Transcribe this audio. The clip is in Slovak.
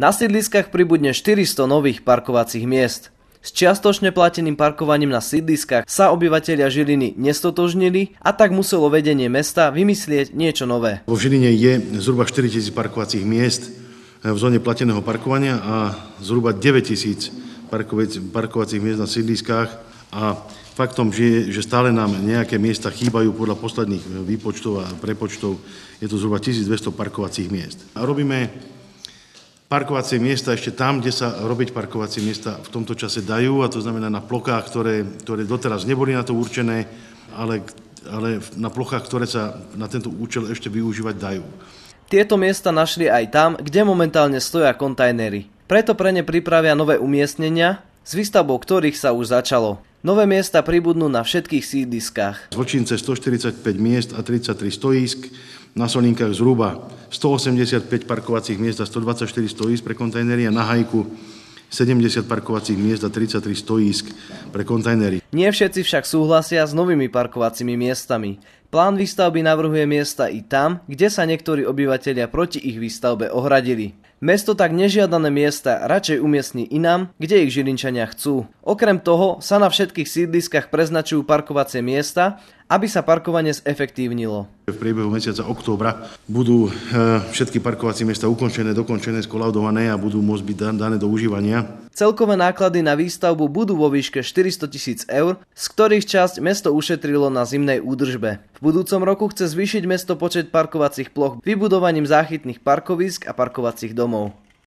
Na sídliskách pribudne 400 nových parkovacích miest. S čiastočne plateným parkovaním na sídliskách sa obyvateľia Žiliny nestotožnili a tak muselo vedenie mesta vymyslieť niečo nové. Vo Žiline je zhruba 4000 parkovacích miest e, v zóne plateného parkovania a zhruba 9000 parkovacích miest na sídliskách a faktom, že, že stále nám nejaké miesta chýbajú podľa posledných e, výpočtov a prepočtov, je to zhruba 1200 parkovacích miest. A robíme parkovacie miesta ešte tam, kde sa robiť parkovacie miesta v tomto čase dajú, a to znamená na plochách, ktoré, ktoré doteraz neboli na to určené, ale, ale na plochách, ktoré sa na tento účel ešte využívať dajú. Tieto miesta našli aj tam, kde momentálne stoja kontajnery. Preto pre ne pripravia nové umiestnenia, s výstavbou ktorých sa už začalo. Nové miesta pribudnú na všetkých sídliskách. Zločince 145 miest a 33 stojísk, na Solinkách zhruba 185 parkovacích miest a 124 stojísk pre kontajnery a na Hajku 70 parkovacích miest a 33 stojísk pre kontajnery. Nie všetci však súhlasia s novými parkovacími miestami. Plán výstavby navrhuje miesta i tam, kde sa niektorí obyvateľia proti ich výstavbe ohradili. Mesto tak nežiadané miesta radšej umiestni inám, kde ich žilinčania chcú. Okrem toho sa na všetkých sídliskách preznačujú parkovacie miesta, aby sa parkovanie zefektívnilo. V priebehu mesiaca októbra budú e, všetky parkovacie miesta ukončené, dokončené, skolaudované a budú môcť byť dané do užívania. Celkové náklady na výstavbu budú vo výške 400 tisíc eur eur, z ktorých časť mesto ušetrilo na zimnej údržbe. V budúcom roku chce zvýšiť mesto počet parkovacích ploch vybudovaním záchytných parkovisk a parkovacích domov.